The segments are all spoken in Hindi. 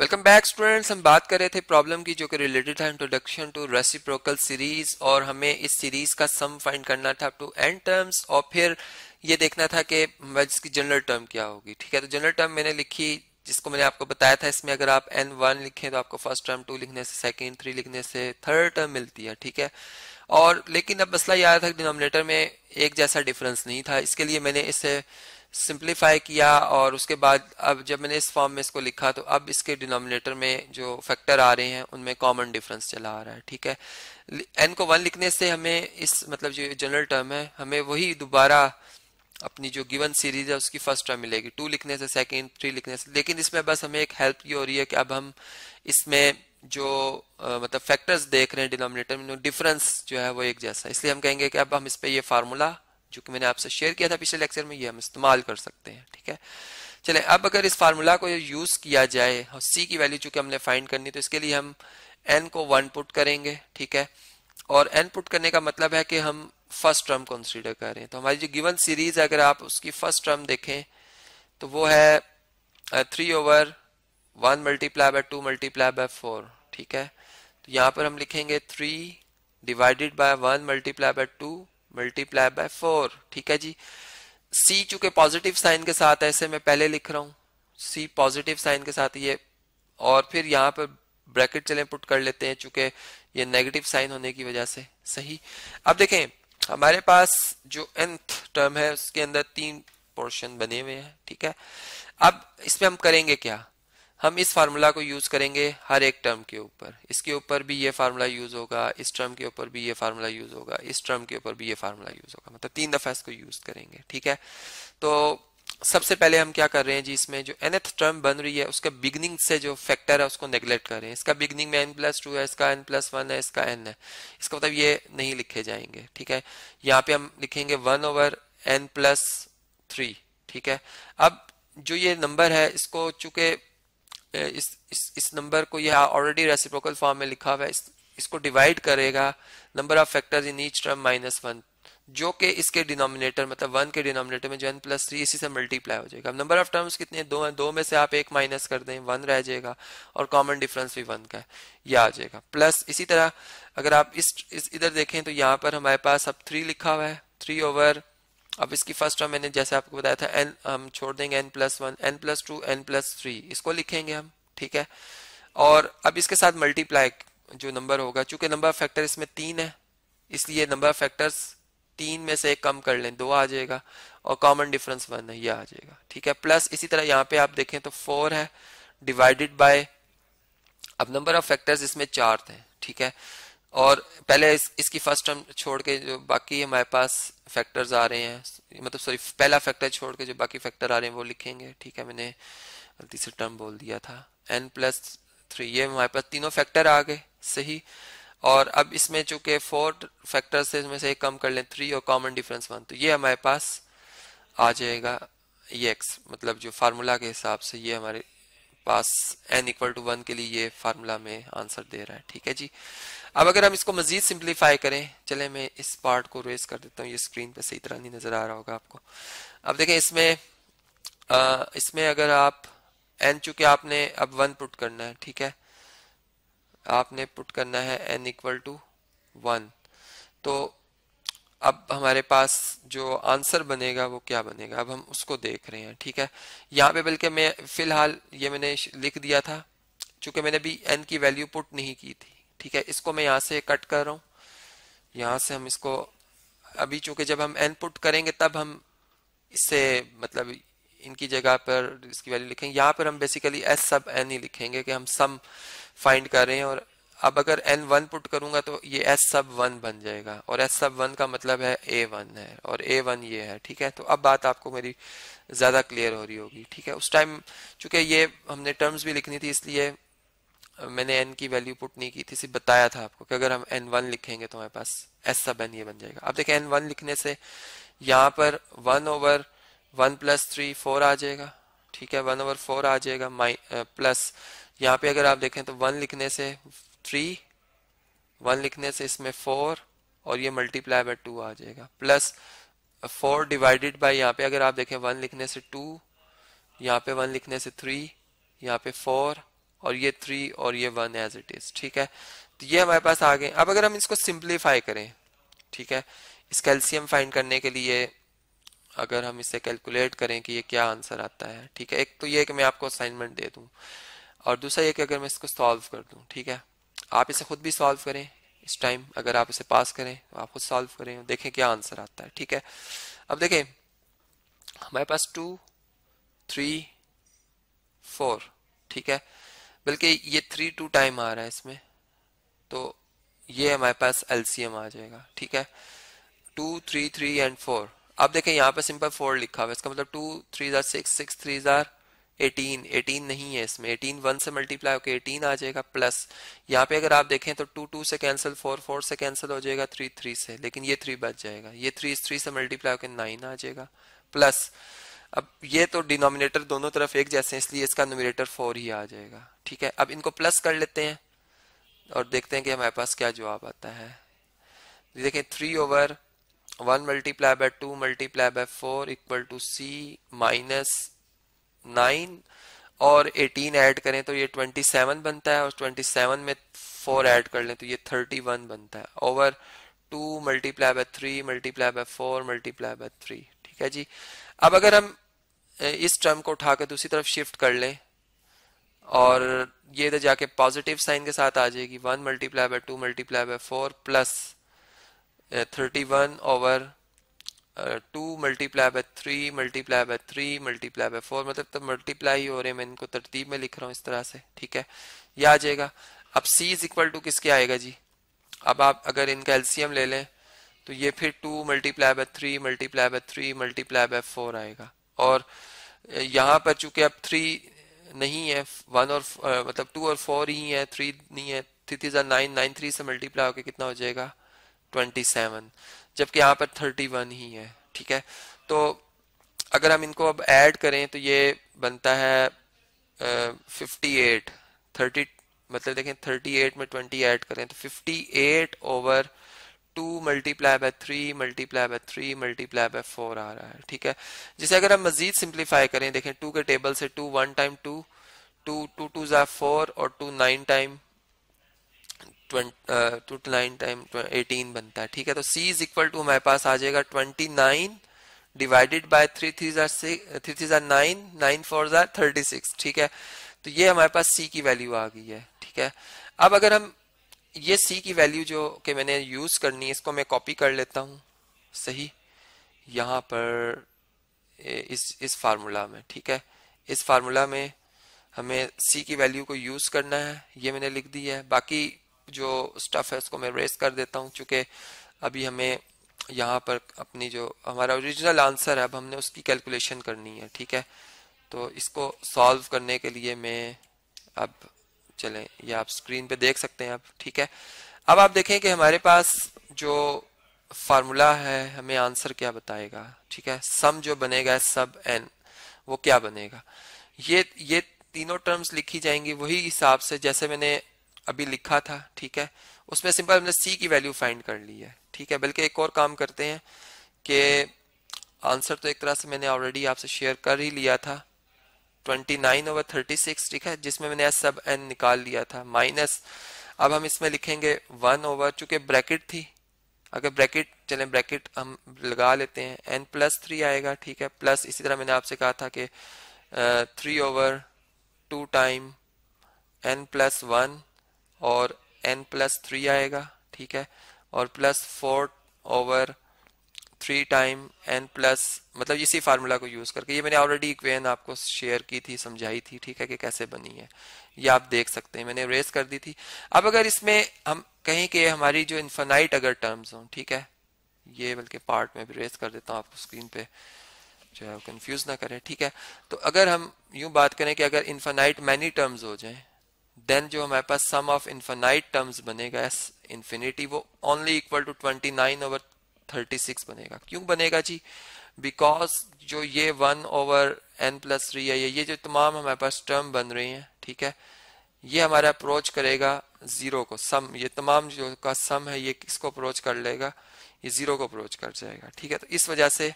वेलकम बैक स्टूडेंट्स हम बात कर रहे थे प्रॉब्लम की जो कि रिलेटेड था इंट्रोडक्शन टू रेसिप्रोकल सीरीज और हमें इस सीरीज का सम फाइंड करना था टू एंड टर्म्स और फिर ये देखना था कि इसकी जनरल टर्म क्या होगी ठीक है तो जनरल टर्म मैंने लिखी जिसको मैंने आपको बताया था इसमें अगर आप एन वन लिखें तो आपको फर्स्ट टर्म टू लिखने से सेकेंड थ्री लिखने से थर्ड टर्म मिलती है ठीक है और लेकिन अब मसला ये आया था डिनोमिनेटर में एक जैसा डिफरेंस नहीं था इसके लिए मैंने इसे सिंप्लीफाई किया और उसके बाद अब जब मैंने इस फॉर्म में इसको लिखा तो अब इसके डिनोमिनेटर में जो फैक्टर आ रहे हैं उनमें कॉमन डिफरेंस चला आ रहा है ठीक है एन को वन लिखने से हमें इस मतलब जो जनरल टर्म है हमें वही दोबारा अपनी जो गिवन सीरीज है उसकी फर्स्ट टर्म मिलेगी टू लिखने से सेकेंड थ्री लिखने से लेकिन इसमें बस हमें एक हेल्प ये हो रही है कि अब हम इसमें जो आ, मतलब फैक्टर्स देख रहे हैं डिनोमिनेटर में डिफरेंस जो है वो एक जैसा इसलिए हम कहेंगे कि अब हम इस पर ये फार्मूला जो कि मैंने आपसे शेयर किया था पिछले लेक्चर में ये हम इस्तेमाल कर सकते हैं ठीक है चले अब अगर इस फार्मूला को यूज किया जाए और सी की वैल्यू चूंकि हमने फाइंड करनी तो इसके लिए हम एन को वन पुट करेंगे ठीक है और एन पुट करने का मतलब है कि हम फर्स्ट टर्म कंसीडर कर रहे हैं तो हमारी जो गिवन सीरीज है अगर आप उसकी फर्स्ट टर्म देखें तो वो है three over one multiply by two multiply by four ठीक है तो यहाँ पर हम लिखेंगे three divided by one multiply by two multiply by four ठीक है जी सी चूंकि पॉजिटिव साइन के साथ ऐसे मैं पहले लिख रहा हूं सी पॉजिटिव साइन के साथ ये और फिर यहां पर ब्रैकेट चले पुट कर लेते हैं चूंकि ये नेगेटिव साइन होने की वजह से सही अब देखें हमारे पास जो एंथ टर्म है उसके अंदर तीन पोर्शन बने हुए हैं ठीक है अब इसमें हम करेंगे क्या हम इस फार्मूला को यूज करेंगे हर एक टर्म के ऊपर इसके ऊपर भी ये फार्मूला यूज होगा इस टर्म के ऊपर भी ये फार्मूला यूज होगा इस टर्म के ऊपर भी ये फार्मूला यूज होगा मतलब तीन दफा इसको यूज करेंगे ठीक है तो सबसे पहले हम क्या कर रहे हैं जी इसमें जो एनथ टर्म बन रही है उसका बिगनिंग से जो फैक्टर है उसको नेग्लेक्ट कर रहे हैं इसका बिगनिंग में एन प्लस टू है इसका एन प्लस वन है इसका एन है इसका मतलब ये नहीं लिखे जाएंगे ठीक है यहाँ पे हम लिखेंगे one over N plus three ठीक है अब जो ये नंबर है इसको चूंकि इस इस इस नंबर को यह ऑलरेडी रेसिप्रोकल फॉर्म में लिखा हुआ है इस, इसको डिवाइड करेगा number of factors in each term minus one जो कि इसके डिनोमिनेटर मतलब वन के डिनोमिनेटर में जो एन प्लस थ्री इसी से मल्टीप्लाई हो जाएगा नंबर ऑफ टर्म्स कितने दो हैं दो में से आप एक माइनस कर दें वन रह जाएगा और कॉमन डिफरेंस भी वन का है यह आ जाएगा प्लस इसी तरह अगर आप इस, इस इधर देखें तो यहाँ पर हमारे पास अब थ्री लिखा हुआ है थ्री ओवर अब इसकी फर्स्ट टर्म मैंने जैसे आपको बताया था एन हम छोड़ देंगे N plus one N plus two N plus three इसको लिखेंगे हम ठीक है और अब इसके साथ मल्टीप्लाई जो नंबर होगा चूंकि नंबर फैक्टर इसमें तीन है इसलिए नंबर फैक्टर्स तीन में से एक कम कर लें दो आ जाएगा और कॉमन डिफरेंस वन है ये आ जाएगा ठीक है प्लस इसी तरह यहाँ पे आप देखें तो फोर है डिवाइडेड बाय अब नंबर ऑफ फैक्टर्स इसमें चार थे ठीक है और पहले इस, इसकी फर्स्ट टर्म छोड़ के जो बाकी हमारे पास फैक्टर्स आ रहे हैं मतलब सॉरी पहला फैक्टर छोड़ के जो बाकी फैक्टर आ रहे हैं वो लिखेंगे ठीक है मैंने गलती से टर्म बोल दिया था एन प्लस थ्री ये हमारे पास तीनों फैक्टर आ गए सही और अब इसमें चूंकि फोर फैक्टर से इसमें से एक कम कर लें थ्री और कॉमन डिफरेंस वन तो ये हमारे पास आ जाएगा ये एक्स मतलब जो फार्मूला के हिसाब से ये हमारे पास एन इक्वल टू वन के लिए ये फार्मूला में आंसर दे रहा है ठीक है जी अब अगर हम इसको मजीद सिंप्लीफाई करें चले मैं इस पार्ट को रेस कर देता हूँ ये स्क्रीन पे सही तरह नहीं नजर आ रहा होगा आपको अब देखें इसमें आ, इसमें अगर आप एन चूंकि आपने अब वन पुट करना है ठीक है आपने पुट करना है एन इक्वल टू वन तो अब हमारे पास जो आंसर बनेगा वो क्या बनेगा अब हम उसको देख रहे हैं ठीक है यहाँ पे बल्कि मैं फिलहाल ये मैंने लिख दिया था चूंकि मैंने भी एन की वैल्यू पुट नहीं की थी ठीक है इसको मैं यहाँ से कट कर रहा हूँ यहाँ से हम इसको अभी चूंकि जब हम एन पुट करेंगे तब हम इससे मतलब इनकी जगह पर इसकी वैल्यू लिखेंगे यहाँ पर हम बेसिकली एस सब एन ही लिखेंगे कि हम सम फाइंड कर रहे हैं और अब अगर एन वन पुट करूंगा तो ये एस सब वन बन जाएगा और एस सब वन का मतलब है ए वन है और ए वन ये है ठीक है तो अब बात आपको मेरी ज़्यादा क्लियर हो रही होगी ठीक है उस टाइम चूंकि ये हमने टर्म्स भी लिखनी थी इसलिए मैंने एन की वैल्यू पुट नहीं की थी सिर्फ बताया था आपको कि अगर हम एन वन लिखेंगे तो हमारे पास एस सब एन ये बन जाएगा अब देखें एन वन लिखने से यहाँ पर one over one plus three four आ जाएगा ठीक है वन ओवर फोर आ जाएगा माइ प्लस uh, यहाँ पे अगर आप देखें तो वन लिखने से थ्री वन लिखने से इसमें फोर और ये मल्टीप्लाई बाय टू आ जाएगा प्लस फोर डिवाइडेड बाय यहाँ पे अगर आप देखें वन लिखने से टू यहाँ पे वन लिखने से थ्री यहाँ पे फोर और ये थ्री और ये वन एज इट इज ठीक है तो ये हमारे पास आ गए अब अगर हम इसको सिंप्लीफाई करें ठीक है इस कैल्शियम फाइंड करने के लिए अगर हम इसे कैलकुलेट करें कि ये क्या आंसर आता है ठीक है एक तो ये कि मैं आपको असाइनमेंट दे दूँ और दूसरा ये कि अगर मैं इसको सॉल्व कर दूँ ठीक है आप इसे खुद भी सॉल्व करें इस टाइम अगर आप इसे पास करें तो आप खुद सॉल्व करें देखें क्या आंसर आता है ठीक है अब देखें हमारे पास टू थ्री फोर ठीक है बल्कि ये थ्री टू टाइम आ रहा है इसमें तो ये हमारे पास एलसीएम आ जाएगा ठीक है two three three and four आप देखें यहाँ पे सिंपल फोर लिखा हुआ है इसका मतलब टू थ्री जार सिक्स सिक्स थ्री जार एटीन एटीन नहीं है इसमें एटीन वन से मल्टीप्लाई होकर एटीन आ जाएगा प्लस यहाँ पे अगर आप देखें तो टू टू से कैंसिल फोर फोर से कैंसिल हो जाएगा थ्री थ्री से लेकिन ये थ्री बच जाएगा ये थ्री इस थ्री से मल्टीप्लाई होकर नाइन आ जाएगा प्लस अब ये तो डिनोमिनेटर दोनों तरफ एक जैसे हैं इसलिए इसका नोमिनेटर फोर ही आ जाएगा ठीक है अब इनको प्लस कर लेते हैं और देखते हैं कि हमारे पास क्या जवाब आता है देखें three over one multiply by two multiply by four equal to C minus nine और एटीन ऐड करें तो ये ट्वेंटी सेवन बनता है और ट्वेंटी सेवन में फोर ऐड कर लें तो ये वन बनता है over two multiply by three multiply by four multiply by three ठीक है जी अब अगर हम इस टर्म को उठाकर दूसरी तरफ शिफ्ट कर लें और ये तो जाके पॉजिटिव साइन के साथ आ जाएगी one multiply by two multiply by four plus thirty one over two multiply by three multiply by three multiply by four मतलब तो मल्टीप्लाई हो रहे हैं मैं इनको तरतीब में लिख रहा हूँ इस तरह से ठीक है ये आ जाएगा अब c इज इक्वल टू किसके आएगा जी अब आप अगर इनका एलसीएम ले लें तो ये फिर two multiply by three multiply by three multiply by four आएगा और यहाँ पर चूंकि अब थ्री नहीं है वन और मतलब टू और फोर ही है थ्री नहीं है थ्री थ्री जो नाइन नाइन थ्री से मल्टीप्लाई होकर कितना हो जाएगा ट्वेंटी सेवन जबकि यहाँ पर थर्टी वन ही है ठीक है तो अगर हम इनको अब ऐड करें तो ये बनता है फिफ्टी एट थर्टी मतलब देखें थर्टी एट में ट्वेंटी ऐड करें तो fifty eight over two multiply by three multiply by three multiply by four आ रहा है ठीक है जिसे अगर हम मजीद सिंप्लीफाई करें देखें टू के टेबल से two one time two two two two जै फोर और two nine time total nine time eighteen बनता है ठीक है तो इज इक्वल टू हमारे पास आ जाएगा twenty nine divided by three three जार थ्री थ्री जार नाइन नाइन फोर जार थर्टी सिक्स ठीक है तो ये हमारे पास सी की वैल्यू आ गई है ठीक है अब अगर हम ये सी की वैल्यू जो कि मैंने यूज करनी है इसको मैं कॉपी कर लेता हूँ सही यहाँ पर इस इस फार्मूला में ठीक है इस फार्मूला में हमें सी की वैल्यू को यूज करना है ये मैंने लिख दी है बाकी जो स्टफ़ है उसको मैं रेस कर देता हूँ चूँकि अभी हमें यहाँ पर अपनी जो हमारा ओरिजिनल आंसर है अब हमने उसकी कैलकुलेशन करनी है ठीक है तो इसको सॉल्व करने के लिए मैं अब चलें ये आप स्क्रीन पे देख सकते हैं आप ठीक है अब आप देखें कि हमारे पास जो फार्मूला है हमें आंसर क्या बताएगा ठीक है सम जो बनेगा सब एन वो क्या बनेगा ये ये तीनों टर्म्स लिखी जाएंगी वही हिसाब से जैसे मैंने अभी लिखा था ठीक है उसमें सिंपल हमने सी की वैल्यू फाइंड कर ली है ठीक है बल्कि एक और काम करते हैं कि आंसर तो एक तरह से मैंने ऑलरेडी आपसे शेयर कर ही लिया था 29 ओवर 36 ठीक है जिसमें मैंने एस सब एन निकाल लिया था माइनस अब हम इसमें लिखेंगे वन ओवर चूंकि ब्रैकेट थी अगर ब्रैकेट चले ब्रैकेट हम लगा लेते हैं एन प्लस थ्री आएगा ठीक है प्लस इसी तरह मैंने आपसे कहा था कि three over two time N plus one और एन प्लस थ्री आएगा ठीक है और plus four over three time N plus मतलब इसी फार्मूला को यूज करके ये मैंने ऑलरेडी इक्वेन आपको शेयर की थी समझाई थी ठीक है कि कैसे बनी है ये आप देख सकते हैं मैंने रेस कर दी थी अब अगर इसमें हम कहें कि हमारी जो इन्फेनाइट अगर टर्म्स हो ठीक है ये बल्कि पार्ट में भी रेस कर देता हूँ आपको स्क्रीन पे जो है कंफ्यूज ना करें ठीक है तो अगर हम यूं बात करें कि अगर इन्फेनाइट मैनी टर्म्स हो जाए देन जो हमारे पास सम ऑफ इन्फाइट टर्म्स बनेगा एस इन्फिनिटी वो only equal to twenty nine over thirty six बनेगा क्यों बनेगा जी बिकॉज जो ये one over N plus three है ये जो तमाम हमारे पास टर्म बन रही हैं ठीक है ये हमारा अप्रोच करेगा जीरो को सम ये तमाम जो का सम है ये किसको अप्रोच कर लेगा ये जीरो को अप्रोच कर जाएगा ठीक है तो इस वजह से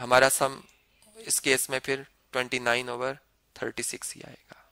हमारा सम इस केस में फिर 29 ओवर सिक्स ही आएगा